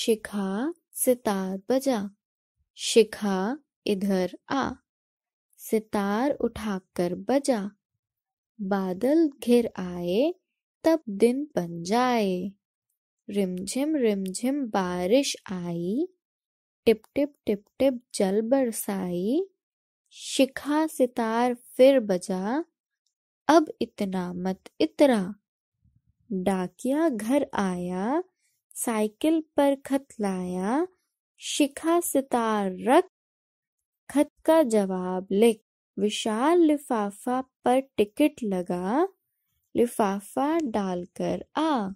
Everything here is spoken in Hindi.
शिखा सितार बजा शिखा इधर आ सितार उठाकर बजा बादल घिर आए तब दिन बन जाए रिमझिम रिमझिम बारिश आई टिप टिप टिप टिप जल बरसाई शिखा सितार फिर बजा अब इतना मत इतरा डाकिया घर आया साइकिल पर खत लाया शिखा सितार रख खत का जवाब लिख विशाल लिफाफा पर टिकट लगा लिफाफा डालकर आ